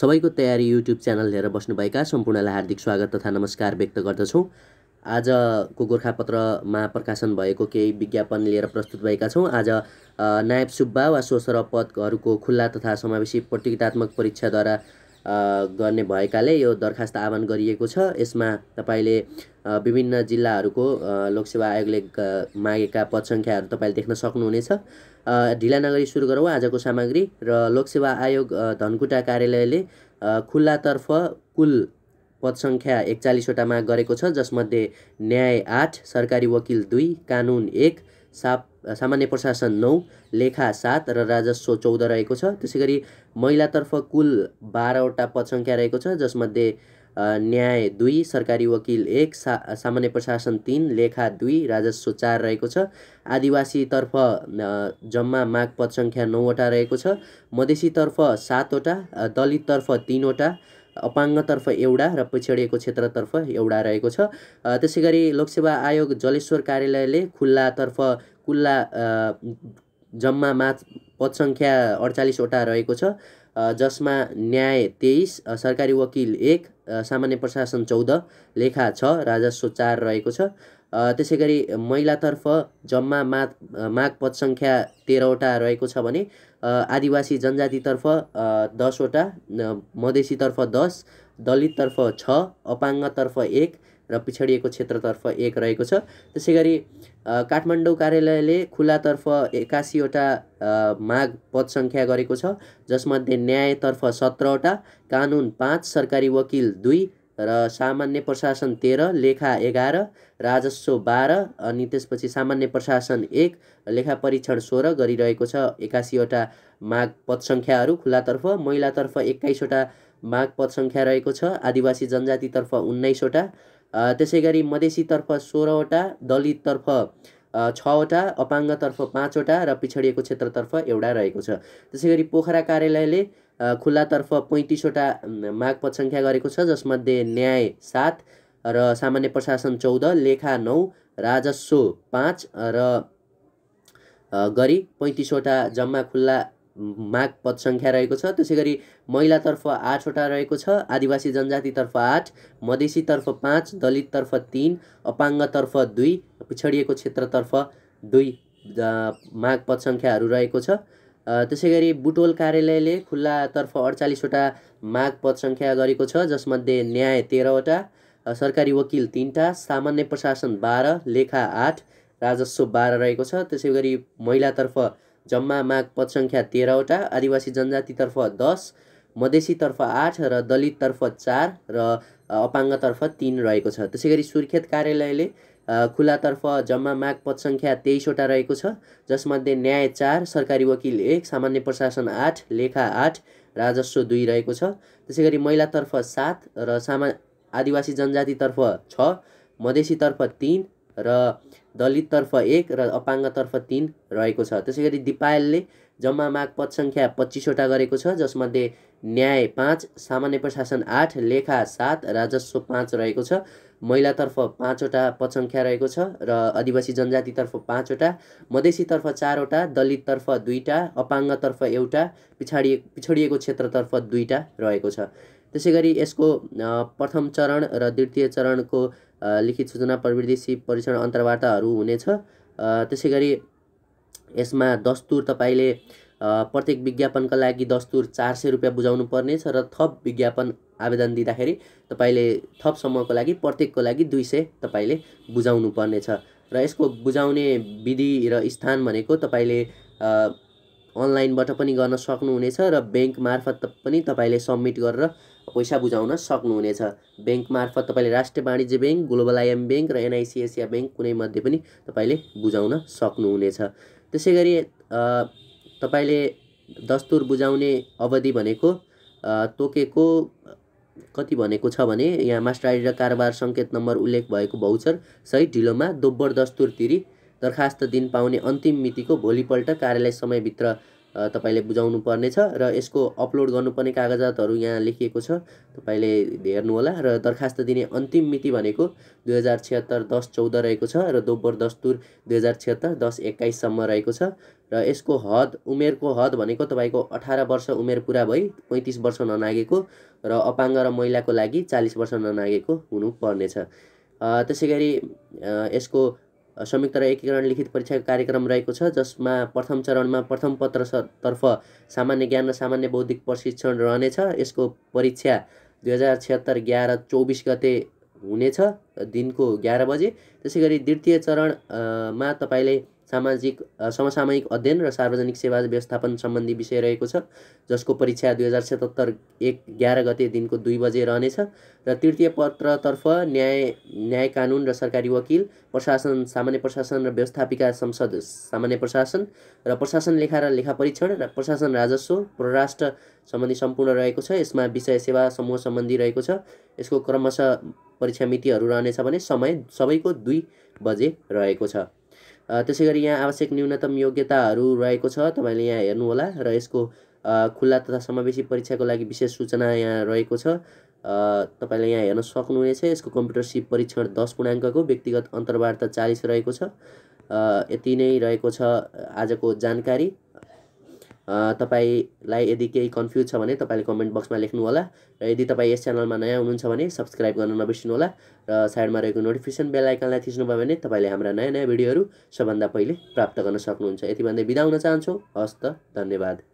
सबैको तयारी YouTube channel लिएर बस्नुभएका सम्पूर्णलाई हार्दिक स्वागत तथा नमस्कार व्यक्त गर्दछौँ आजको गोर्खापत्रमा प्रकाशन भएको केही विज्ञापन लिएर प्रस्तुत भएका छौँ आज नायब सुब्बा वा स्वसर पदहरूको खुल्ला तथा समावेशी प्रतियोगितात्मक परीक्षाद्वारा गर्ने भएकाले यो दरखास्त आह्वान गरिएको छ यसमा तपाईँले विभिन्न जिल्लाहरूको लोकसेवा आयोगले मागेका पद सङ्ख्याहरू तपाईँले देख्न सक्नुहुनेछ ढिला नगरी सुरु गरौँ आजको सामग्री र लोकसेवा आयोग धनकुटा कार्यालयले खुल्लातर्फ कुल पदसङ्ख्या एकचालिसवटा माग गरेको छ जसमध्ये न्याय आठ सरकारी वकिल दुई कानुन एक सा सामान्य प्रशासन नौ लेखा सात र राजस्व चौध रहेको छ त्यसै गरी महिलातर्फ कुल बाह्रवटा पदसङ्ख्या रहेको छ जसमध्ये न्याय दुई सरकारी वकिल एक सा सामान्य प्रशासन तिन लेखा दुई राजस्व चार रहेको छ आदिवासीतर्फ जम्मा माग पदसङ्ख्या नौवटा रहेको छ मधेसीतर्फ सातवटा दलिततर्फ तिनवटा अपाङ्गतर्फ एउटा र पिछडिएको क्षेत्रतर्फ एउटा रहेको छ त्यसै गरी लोकसेवा आयोग जलेश्वर कार्यालयले खुल्लातर्फ खुल्ला जम्मा माच पदसङ्ख्या अडचालिसवटा रहेको छ जसमा न्याय तेइस सरकारी वकिल एक सामान्य प्रशासन चौध लेखा छ राजस्व चार रहेको छ त्यसै गरी महिलातर्फ जम्मा माग माग पदसङ्ख्या तेह्रवटा रहेको छ भने आदिवासी जनजातितर्फ दसवटा मधेसीतर्फ दस दलिततर्फ छ अपाङ्गतर्फ एक र पिछडिएको क्षेत्रतर्फ एक रहेको छ त्यसै गरी काठमाडौँ कार्यालयले खुलातर्फ एक्कासीवटा माग पदसङ्ख्या गरेको छ जसमध्ये न्यायतर्फ सत्रवटा कानुन पाँच सरकारी वकिल दुई र सामान्य प्रशासन तेह्र लेखा एघार राजस्व बाह्र अनि त्यसपछि सामान्य प्रशासन एक लेखा परीक्षण सोह्र गरिरहेको छ एकासीवटा माग पदसङ्ख्याहरू खुलातर्फ महिलातर्फ एक्काइसवटा माग पदसङ्ख्या रहेको छ आदिवासी जनजातितर्फ उन्नाइसवटा त्यसै गरी मधेसीतर्फ सोह्रवटा दलिततर्फ छवटा अपाङ्गतर्फ पाँचवटा र पिछडिएको क्षेत्रतर्फ एउटा रहेको छ त्यसै गरी पोखरा कार्यालयले खुल्लातर्फ पैँतिसवटा माग पदसङ्ख्या गरेको छ जसमध्ये न्याय सात र सामान्य प्रशासन चौध लेखा नौ राजस्व पाँच र गरी पैँतिसवटा जम्मा खुल्ला माग पदसङ्ख्या रहेको छ त्यसै गरी महिलातर्फ आठवटा रहेको छ आदिवासी जनजातितर्फ आठ मधेसीतर्फ पाँच दलिततर्फ तिन अपाङ्गतर्फ दुई पिछडिएको क्षेत्रतर्फ दुई माग पदसङ्ख्याहरू रहेको छ त्यसै गरी बुटोल कार्यालयले खुल्लातर्फ अडचालिसवटा माग पद पदसङ्ख्या गरेको छ जसमध्ये न्याय तेह्रवटा सरकारी वकिल तिनवटा सामान्य प्रशासन बाह्र लेखा आठ राजस्व बाह्र रहेको छ त्यसै गरी महिलातर्फ जम्मा माग पद पदसङ्ख्या तेह्रवटा आदिवासी जनजातितर्फ दस मधेसीतर्फ आठ र दलिततर्फ चार र अपाङ्गतर्फ तिन रहेको छ त्यसै गरी सुर्खेत कार्यालयले खुलातर्फ जम्मा माग पदसङ्ख्या तेइसवटा रहेको छ जसमध्ये न्याय चार सरकारी वकिल एक सामान्य प्रशासन आठ लेखा आठ राजस्व दुई रहेको छ त्यसै गरी महिलातर्फ सात र सामा आदिवासी जनजातितर्फ छ मधेसीतर्फ तिन र दलिततर्फ एक र अपाङ्गतर्फ तिन रहेको छ त्यसै गरी दिपायलले जम्मा माग पदसङ्ख्या पच्चिसवटा गरेको छ जसमध्ये न्याय पाँच सामान्य प्रशासन आठ लेखा सात राजस्व पाँच रहेको छ महिलातर्फ पाँचवटा पदसङ्ख्या रहेको छ र आदिवासी जनजातितर्फ पाँचवटा मधेसीतर्फ चारवटा दलिततर्फ दुईवटा अपाङ्गतर्फ एउटा पिछाडि पिछडिएको क्षेत्रतर्फ दुईवटा रहेको छ त्यसै गरी यसको प्रथम चरण र द्वितीय चरणको लिखित सूचना प्रवृत्ति परीक्षण अन्तर्वार्ताहरू हुनेछ त्यसै गरी यसमा दस्तुर तपाईँले प्रत्येक विज्ञापनका लागि दस्तुर चार सय रुपियाँ बुझाउनु पर्नेछ र थप विज्ञापन आवेदन दिँदाखेरि तपाईँले थप समूहको लागि प्रत्येकको लागि दुई सय तपाईँले बुझाउनु पर्नेछ र यसको बुझाउने विधि र स्थान भनेको तपाईँले अनलाइनबाट पनि गर्न सक्नुहुनेछ र ब्याङ्क मार्फत पनि तपाईँले सब्मिट गरेर पैसा बुझाउन सक्नुहुनेछ ब्याङ्क मार्फत तपाईँले राष्ट्रिय वाणिज्य ब्याङ्क ग्लोबल आइएम ब्याङ्क र एनआइसिएसिया ब्याङ्क कुनै मध्ये पनि तपाईँले बुझाउन सक्नुहुनेछ त्यसै गरी तपाईँले दस्तुर बुझाउने अवधि भनेको तोकेको कति भनेको छ भने यहाँ मास्टर आइडी र कारोबार सङ्केत नम्बर उल्लेख भएको भौचर सहित ढिलोमा दोब्बर दस्तुर तिरी दरखास्त दिन पाउने अन्तिम मितिको भोलिपल्ट कार्यालय समयभित्र तपाईँले बुझाउनु पर्नेछ र यसको अपलोड गर्नुपर्ने कागजातहरू यहाँ लेखिएको छ तपाईँले हेर्नुहोला र दरखास्त दिने अन्तिम मिति भनेको दुई हजार छिहत्तर दस चौध रहेको छ र दोब्बर दस्तुर दुई हजार छिहत्तर दस एक्काइससम्म रहेको छ र यसको हद उमेरको हद भनेको तपाईँको अठार वर्ष उमेर पुरा भई पैँतिस वर्ष ननागेको र अपाङ्ग र महिलाको लागि चालिस वर्ष ननागेको हुनुपर्नेछ त्यसै गरी यसको संयुक्त र एकीकरण लिखित परीक्षाको कार्यक्रम रहेको छ जसमा प्रथम चरणमा प्रथम पत्रतर्फ सामान्य ज्ञान र सामान्य बौद्धिक प्रशिक्षण रहनेछ यसको परीक्षा दुई हजार छिहत्तर एघार चौबिस गते हुनेछ दिनको एघार बजे त्यसै गरी द्वितीय चरणमा तपाईँले सामाजिक समसामयिक अध्ययन र सार्वजनिक सेवा व्यवस्थापन सम्बन्धी विषय रहेको छ जसको परीक्षा दुई हजार सतहत्तर एक एघार गते दिनको दुई बजे रहनेछ र तृतीय पत्रतर्फ न्याय न्याय कानुन र सरकारी वकिल प्रशासन सामान्य प्रशासन र व्यवस्थापिका संसद सामान्य प्रशासन र प्रशासन लेखा र लेखा परीक्षण र प्रशासन राजस्व परराष्ट्र सम्बन्धी सम्पूर्ण रहेको छ यसमा विषय सेवा समूह सम्बन्धी रहेको छ यसको क्रमशः परीक्षा मितिहरू रहनेछ भने समय सबैको दुई बजे रहेको छ त्यसै गरी यहाँ आवश्यक न्यूनतम योग्यताहरू रहेको छ तपाईँले यहाँ हेर्नुहोला र यसको खुल्ला तथा समावेशी परीक्षाको लागि विशेष सूचना यहाँ रहेको छ तपाईँले यहाँ हेर्न सक्नुहुनेछ यसको कम्प्युटर सिप परीक्षण दस गुणाङ्कको व्यक्तिगत अन्तर्वार्ता चालिस रहेको छ यति नै रहेको छ आजको जानकारी तपाईँलाई यदि केही कन्फ्युज छ भने तपाईँले कमेन्ट बक्समा लेख्नु होला र यदि तपाईँ यस च्यानलमा नयाँ हुनुहुन्छ भने सब्सक्राइब गर्न होला र साइडमा रहेको नोटिफिकेसन बेल आइकनलाई थिच्नुभयो भने तपाईँले हाम्रा नयाँ नयाँ भिडियोहरू सबभन्दा पहिले प्राप्त गर्न सक्नुहुन्छ यति भन्दै बिदा हुन चाहन्छौँ हस् त धन्यवाद